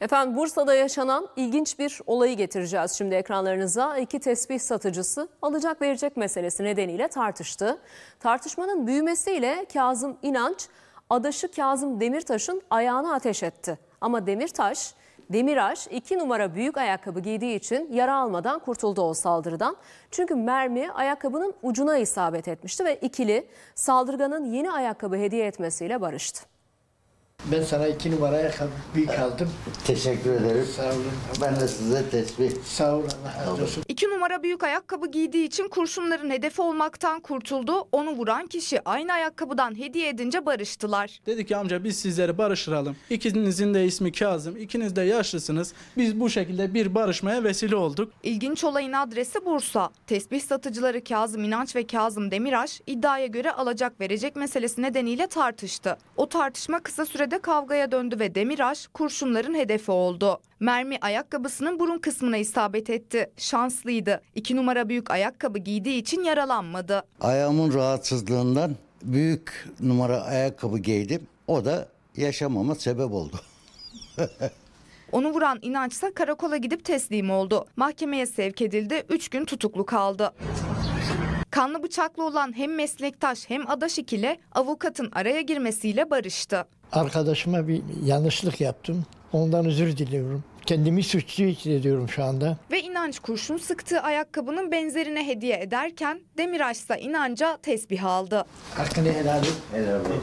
Efendim Bursa'da yaşanan ilginç bir olayı getireceğiz şimdi ekranlarınıza. İki tesbih satıcısı alacak verecek meselesi nedeniyle tartıştı. Tartışmanın büyümesiyle Kazım İnanç adaşı Kazım Demirtaş'ın ayağını ateş etti. Ama Demirtaş Demiraş iki numara büyük ayakkabı giydiği için yara almadan kurtuldu o saldırıdan. Çünkü mermi ayakkabının ucuna isabet etmişti ve ikili saldırganın yeni ayakkabı hediye etmesiyle barıştı. Ben sana iki numaraya büyük kaldım. Teşekkür ederim. Sağ olun. Ben de size tesbih. Sağ olun. Allah razı olsun. İki numara büyük ayakkabı giydiği için kurşunların hedefi olmaktan kurtuldu. Onu vuran kişi aynı ayakkabıdan hediye edince barıştılar. Dedi ki amca biz sizleri barıştıralım. İkinizin de ismi Kazım. İkiniz de yaşlısınız. Biz bu şekilde bir barışmaya vesile olduk. İlginç olayın adresi Bursa. Tesbih satıcıları Kazım İnanç ve Kazım Demiraş iddiaya göre alacak verecek meselesi nedeniyle tartıştı. O tartışma kısa sürede sürede kavgaya döndü ve Demiraj kurşunların hedefi oldu. Mermi ayakkabısının burun kısmına isabet etti. Şanslıydı. İki numara büyük ayakkabı giydiği için yaralanmadı. Ayağımın rahatsızlığından büyük numara ayakkabı giydim. O da yaşamama sebep oldu. Onu vuran inançsa karakola gidip teslim oldu. Mahkemeye sevk edildi, 3 gün tutuklu kaldı. Kanlı bıçaklı olan hem meslektaş hem adaşik ile avukatın araya girmesiyle barıştı. Arkadaşıma bir yanlışlık yaptım. Ondan özür diliyorum. Kendimi suçlu hissediyorum şu anda. Ve inanç kurşun sıktığı ayakkabının benzerine hediye ederken Demiraj ise inanca tesbih aldı. Hakkını helal et. Helal olsun.